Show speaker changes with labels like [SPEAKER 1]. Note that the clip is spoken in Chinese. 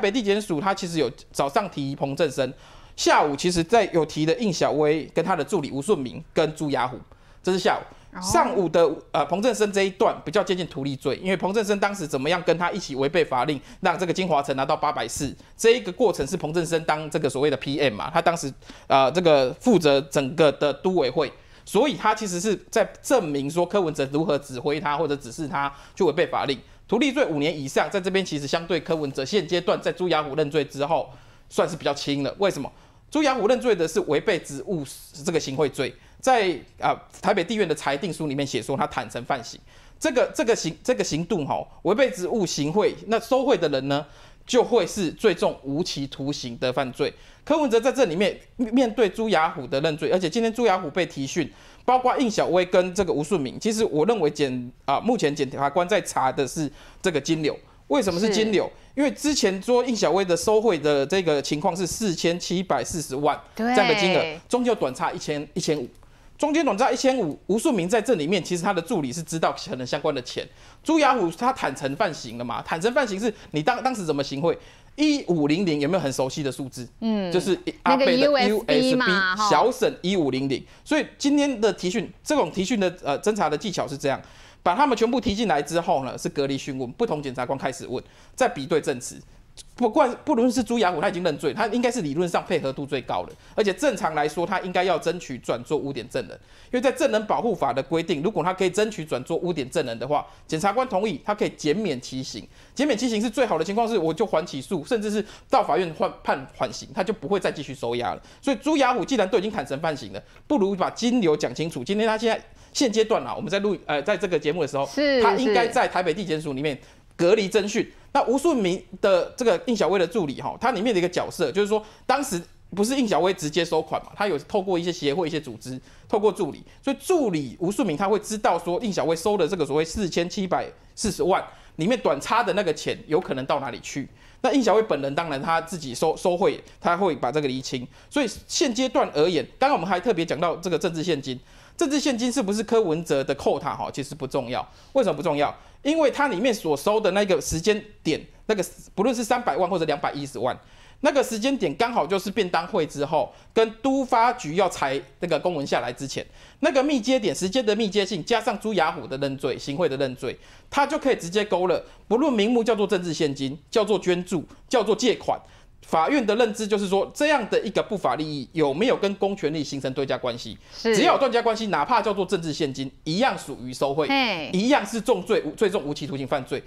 [SPEAKER 1] 北地检署他其实有早上提彭振生，下午其实在有提的应小薇跟他的助理吴顺明跟朱雅虎，这是下午。上午的呃彭振生这一段比较接近图利罪，因为彭振生当时怎么样跟他一起违背法令，让这个金华城拿到八百四，这一个过程是彭振生当这个所谓的 PM 嘛，他当时呃这个负责整个的都委会，所以他其实是在证明说柯文哲如何指挥他或者指示他去违背法令。图利罪五年以上，在这边其实相对柯文哲现阶段在朱雅虎认罪之后，算是比较轻了。为什么？朱雅虎认罪的是违背职务这个行贿罪，在啊台北地院的裁定书里面写说他坦诚犯行，这个这个行这个刑度吼，违背职务行贿，那收贿的人呢？就会是最重无期徒刑的犯罪。柯文哲在这里面面对朱雅虎的认罪，而且今天朱雅虎被提讯，包括应小薇跟这个吴顺明。其实我认为检啊，目前检察官在查的是这个金流。为什么是金流？因为之前说应小薇的收贿的这个情况是四千七百四十万这样的金额，终究短差一千一千五。中间总在一千五，吴数明在这里面，其实他的助理是知道可能相关的钱。朱雅虎他坦诚犯行了嘛？坦诚犯行是你当当时怎么行贿？一五零零有没有很熟悉的数字？嗯，就是阿贝的 USB 小沈一五零零。所以今天的提讯，这种提讯的呃侦查的技巧是这样：把他们全部提进来之后呢，是隔离讯问，不同检察官开始问，再比对证词。不过，不论是朱雅虎，他已经认罪，他应该是理论上配合度最高的，而且正常来说，他应该要争取转做污点证人，因为在证人保护法的规定，如果他可以争取转做污点证人的话，检察官同意，他可以减免期刑。减免期刑是最好的情况，是我就还起诉，甚至是到法院换判缓刑，他就不会再继续收押了。所以朱雅虎既然都已经坦诚判刑了，不如把金流讲清楚。今天他现在现阶段啊，我们在录呃在这个节目的时候，他应该在台北地检署里面隔离侦讯。那吴顺明的这个应小薇的助理哈，他里面的一个角色，就是说当时不是应小薇直接收款嘛，他有透过一些协会、一些组织，透过助理，所以助理吴顺明他会知道说应小薇收的这个所谓四千七百四十万里面短差的那个钱，有可能到哪里去。那应小薇本人当然，他自己收收贿，他会把这个厘清。所以现阶段而言，当然我们还特别讲到这个政治现金，政治现金是不是柯文哲的扣他哈，其实不重要。为什么不重要？因为它里面所收的那个时间点，那个不论是三百万或者两百一十万。那个时间点刚好就是便当会之后，跟都发局要裁那个公文下来之前，那个密接点时间的密接性，加上朱雅虎的认罪、行贿的认罪，他就可以直接勾了。不论名目叫做政治现金、叫做捐助、叫做借款，法院的认知就是说，这样的一个不法利益有没有跟公权力形成对价关系？是，只要断价关系，哪怕叫做政治现金，一样属于收贿，一样是重罪，最重无期徒刑犯罪。